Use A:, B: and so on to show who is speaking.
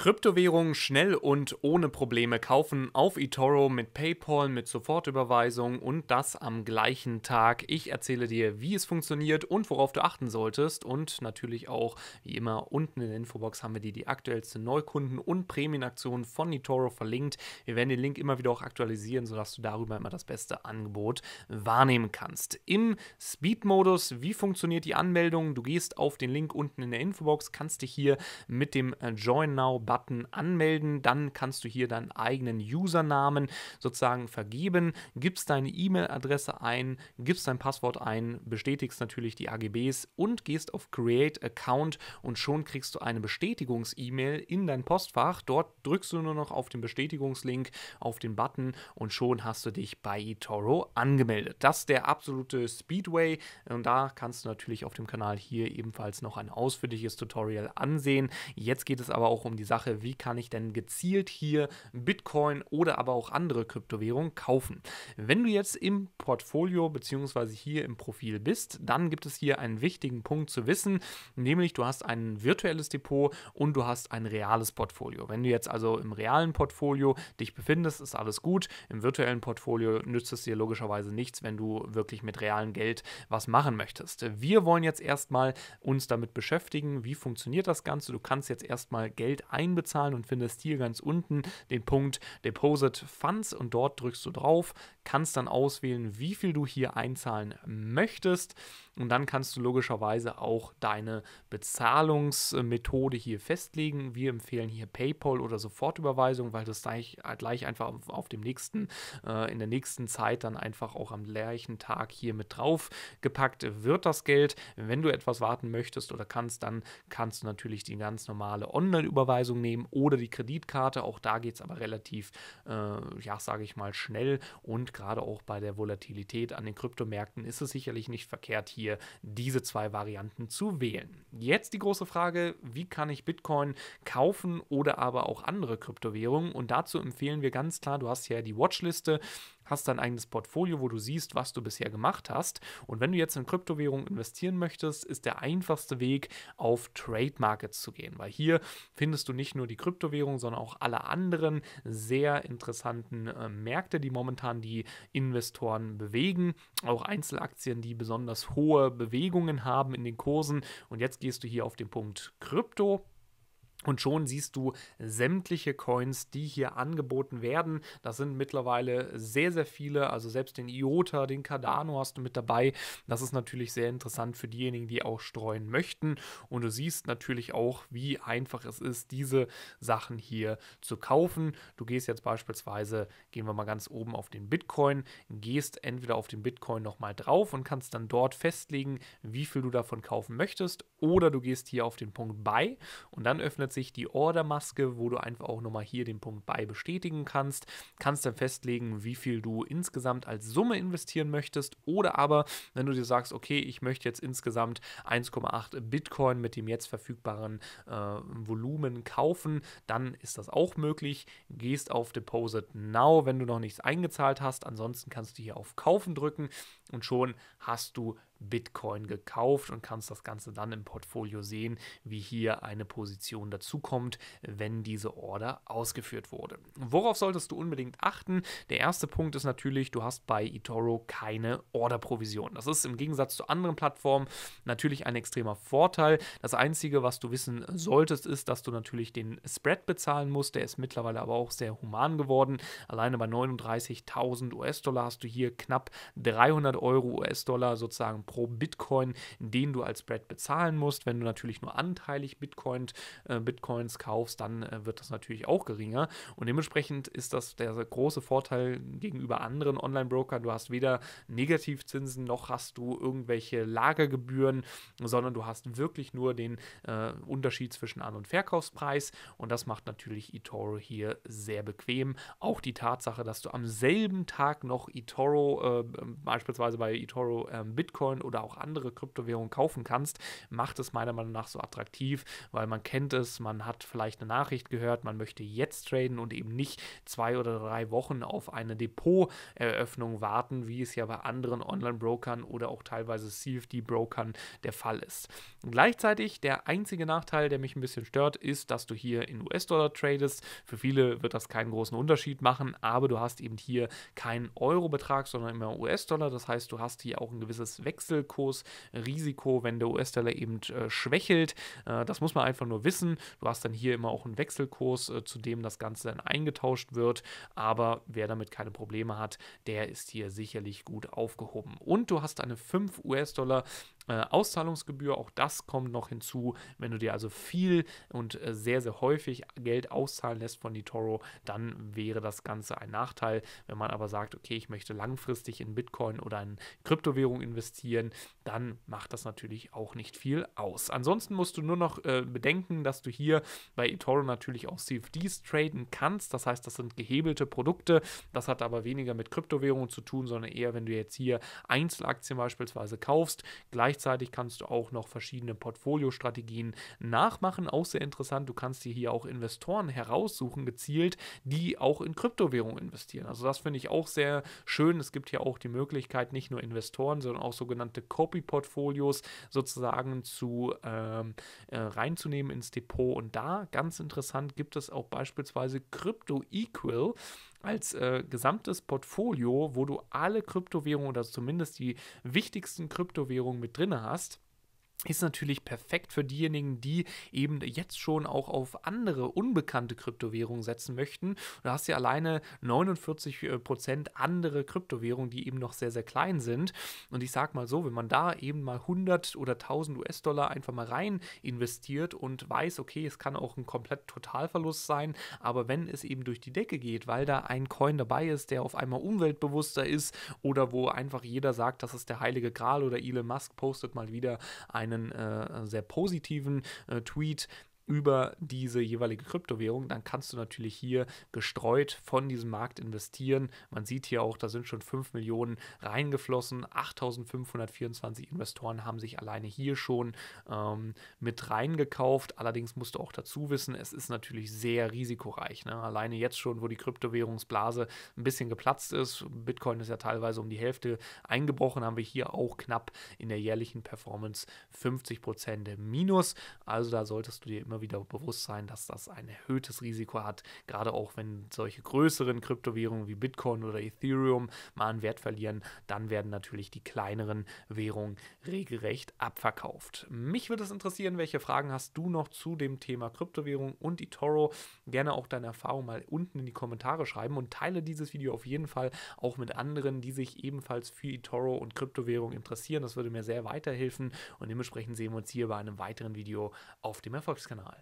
A: Kryptowährungen schnell und ohne Probleme kaufen auf eToro mit PayPal, mit Sofortüberweisung und das am gleichen Tag. Ich erzähle dir, wie es funktioniert und worauf du achten solltest und natürlich auch, wie immer, unten in der Infobox haben wir dir die aktuellsten Neukunden und Prämienaktionen von eToro verlinkt. Wir werden den Link immer wieder auch aktualisieren, sodass du darüber immer das beste Angebot wahrnehmen kannst. Im Speed-Modus, wie funktioniert die Anmeldung? Du gehst auf den Link unten in der Infobox, kannst dich hier mit dem Join Now Button anmelden. Dann kannst du hier deinen eigenen Usernamen sozusagen vergeben, gibst deine E-Mail-Adresse ein, gibst dein Passwort ein, bestätigst natürlich die AGBs und gehst auf Create Account und schon kriegst du eine Bestätigungs-E-Mail in dein Postfach. Dort drückst du nur noch auf den Bestätigungslink, auf den Button und schon hast du dich bei eToro angemeldet. Das ist der absolute Speedway und da kannst du natürlich auf dem Kanal hier ebenfalls noch ein ausführliches Tutorial ansehen. Jetzt geht es aber auch um die Sache, Sache, wie kann ich denn gezielt hier Bitcoin oder aber auch andere Kryptowährungen kaufen. Wenn du jetzt im Portfolio bzw. hier im Profil bist, dann gibt es hier einen wichtigen Punkt zu wissen, nämlich du hast ein virtuelles Depot und du hast ein reales Portfolio. Wenn du jetzt also im realen Portfolio dich befindest, ist alles gut. Im virtuellen Portfolio nützt es dir logischerweise nichts, wenn du wirklich mit realem Geld was machen möchtest. Wir wollen jetzt erstmal uns damit beschäftigen, wie funktioniert das Ganze. Du kannst jetzt erstmal Geld ein bezahlen und findest hier ganz unten den Punkt Deposit Funds und dort drückst du drauf, kannst dann auswählen, wie viel du hier einzahlen möchtest. Und dann kannst du logischerweise auch deine Bezahlungsmethode hier festlegen. Wir empfehlen hier PayPal oder Sofortüberweisung, weil das gleich, gleich einfach auf dem nächsten, äh, in der nächsten Zeit dann einfach auch am gleichen Tag hier mit drauf gepackt wird das Geld. Wenn du etwas warten möchtest oder kannst, dann kannst du natürlich die ganz normale Online-Überweisung nehmen oder die Kreditkarte. Auch da geht es aber relativ, äh, ja, sage ich mal, schnell und gerade auch bei der Volatilität an den Kryptomärkten ist es sicherlich nicht verkehrt, hier hier diese zwei Varianten zu wählen. Jetzt die große Frage, wie kann ich Bitcoin kaufen oder aber auch andere Kryptowährungen? Und dazu empfehlen wir ganz klar, du hast ja die Watchliste, hast dein eigenes Portfolio, wo du siehst, was du bisher gemacht hast. Und wenn du jetzt in Kryptowährungen investieren möchtest, ist der einfachste Weg, auf Trade Markets zu gehen, weil hier findest du nicht nur die Kryptowährung, sondern auch alle anderen sehr interessanten äh, Märkte, die momentan die Investoren bewegen, auch Einzelaktien, die besonders hoch hohe Bewegungen haben in den Kursen. Und jetzt gehst du hier auf den Punkt Krypto und schon siehst du sämtliche Coins, die hier angeboten werden. Das sind mittlerweile sehr, sehr viele. Also selbst den IOTA, den Cardano hast du mit dabei. Das ist natürlich sehr interessant für diejenigen, die auch streuen möchten. Und du siehst natürlich auch, wie einfach es ist, diese Sachen hier zu kaufen. Du gehst jetzt beispielsweise, gehen wir mal ganz oben auf den Bitcoin, gehst entweder auf den Bitcoin nochmal drauf und kannst dann dort festlegen, wie viel du davon kaufen möchtest. Oder du gehst hier auf den Punkt bei und dann öffnet sich die Order-Maske, wo du einfach auch nochmal hier den Punkt bei bestätigen kannst. Kannst dann festlegen, wie viel du insgesamt als Summe investieren möchtest. Oder aber, wenn du dir sagst, okay, ich möchte jetzt insgesamt 1,8 Bitcoin mit dem jetzt verfügbaren äh, Volumen kaufen, dann ist das auch möglich. Gehst auf Deposit Now, wenn du noch nichts eingezahlt hast. Ansonsten kannst du hier auf Kaufen drücken und schon hast du Bitcoin gekauft und kannst das Ganze dann im Portfolio sehen, wie hier eine Position dazukommt, wenn diese Order ausgeführt wurde. Worauf solltest du unbedingt achten? Der erste Punkt ist natürlich, du hast bei eToro keine Orderprovision. Das ist im Gegensatz zu anderen Plattformen natürlich ein extremer Vorteil. Das Einzige, was du wissen solltest, ist, dass du natürlich den Spread bezahlen musst. Der ist mittlerweile aber auch sehr human geworden. Alleine bei 39.000 US-Dollar hast du hier knapp 300 Euro US-Dollar sozusagen pro Bitcoin, den du als Spread bezahlen musst. Wenn du natürlich nur anteilig Bitcoin, äh, Bitcoins kaufst, dann äh, wird das natürlich auch geringer. Und dementsprechend ist das der große Vorteil gegenüber anderen Online-Brokern. Du hast weder Negativzinsen noch hast du irgendwelche Lagergebühren, sondern du hast wirklich nur den äh, Unterschied zwischen An- und Verkaufspreis. Und das macht natürlich eToro hier sehr bequem. Auch die Tatsache, dass du am selben Tag noch eToro, äh, beispielsweise bei eToro äh, Bitcoin Bitcoin oder auch andere Kryptowährungen kaufen kannst, macht es meiner Meinung nach so attraktiv, weil man kennt es, man hat vielleicht eine Nachricht gehört, man möchte jetzt traden und eben nicht zwei oder drei Wochen auf eine Depoteröffnung warten, wie es ja bei anderen Online-Brokern oder auch teilweise CFD-Brokern der Fall ist. gleichzeitig der einzige Nachteil, der mich ein bisschen stört, ist, dass du hier in US-Dollar tradest. Für viele wird das keinen großen Unterschied machen, aber du hast eben hier keinen Euro-Betrag, sondern immer US-Dollar. Das heißt, du hast hier auch ein gewisses Wechsel Wechselkursrisiko, wenn der US-Dollar eben äh, schwächelt. Äh, das muss man einfach nur wissen. Du hast dann hier immer auch einen Wechselkurs, äh, zu dem das Ganze dann eingetauscht wird. Aber wer damit keine Probleme hat, der ist hier sicherlich gut aufgehoben. Und du hast eine 5 US-Dollar äh, Auszahlungsgebühr, auch das kommt noch hinzu. Wenn du dir also viel und äh, sehr, sehr häufig Geld auszahlen lässt von eToro, dann wäre das Ganze ein Nachteil. Wenn man aber sagt, okay, ich möchte langfristig in Bitcoin oder in Kryptowährung investieren, dann macht das natürlich auch nicht viel aus. Ansonsten musst du nur noch äh, bedenken, dass du hier bei eToro natürlich auch CFDs traden kannst. Das heißt, das sind gehebelte Produkte. Das hat aber weniger mit Kryptowährungen zu tun, sondern eher, wenn du jetzt hier Einzelaktien beispielsweise kaufst, gleich Gleichzeitig kannst du auch noch verschiedene Portfoliostrategien nachmachen. Auch sehr interessant, du kannst dir hier auch Investoren heraussuchen, gezielt, die auch in Kryptowährungen investieren. Also das finde ich auch sehr schön. Es gibt hier auch die Möglichkeit, nicht nur Investoren, sondern auch sogenannte Copy-Portfolios sozusagen zu ähm, äh, reinzunehmen ins Depot. Und da, ganz interessant, gibt es auch beispielsweise Crypto Equal als äh, gesamtes Portfolio, wo du alle Kryptowährungen oder zumindest die wichtigsten Kryptowährungen mit drin hast ist natürlich perfekt für diejenigen, die eben jetzt schon auch auf andere unbekannte Kryptowährungen setzen möchten. Da hast du ja alleine 49% äh, andere Kryptowährungen, die eben noch sehr, sehr klein sind. Und ich sag mal so, wenn man da eben mal 100 oder 1000 US-Dollar einfach mal rein investiert und weiß, okay, es kann auch ein komplett Totalverlust sein, aber wenn es eben durch die Decke geht, weil da ein Coin dabei ist, der auf einmal umweltbewusster ist oder wo einfach jeder sagt, das ist der heilige Gral oder Elon Musk postet mal wieder ein einen äh, sehr positiven äh, Tweet über diese jeweilige Kryptowährung, dann kannst du natürlich hier gestreut von diesem Markt investieren. Man sieht hier auch, da sind schon 5 Millionen reingeflossen. 8.524 Investoren haben sich alleine hier schon ähm, mit reingekauft. Allerdings musst du auch dazu wissen, es ist natürlich sehr risikoreich. Ne? Alleine jetzt schon, wo die Kryptowährungsblase ein bisschen geplatzt ist, Bitcoin ist ja teilweise um die Hälfte eingebrochen, haben wir hier auch knapp in der jährlichen Performance 50% Prozent Minus. Also da solltest du dir immer wieder bewusst sein, dass das ein erhöhtes Risiko hat, gerade auch wenn solche größeren Kryptowährungen wie Bitcoin oder Ethereum mal an Wert verlieren, dann werden natürlich die kleineren Währungen regelrecht abverkauft. Mich würde es interessieren, welche Fragen hast du noch zu dem Thema Kryptowährung und eToro? Gerne auch deine Erfahrung mal unten in die Kommentare schreiben und teile dieses Video auf jeden Fall auch mit anderen, die sich ebenfalls für eToro und Kryptowährung interessieren. Das würde mir sehr weiterhelfen und dementsprechend sehen wir uns hier bei einem weiteren Video auf dem Erfolgskanal.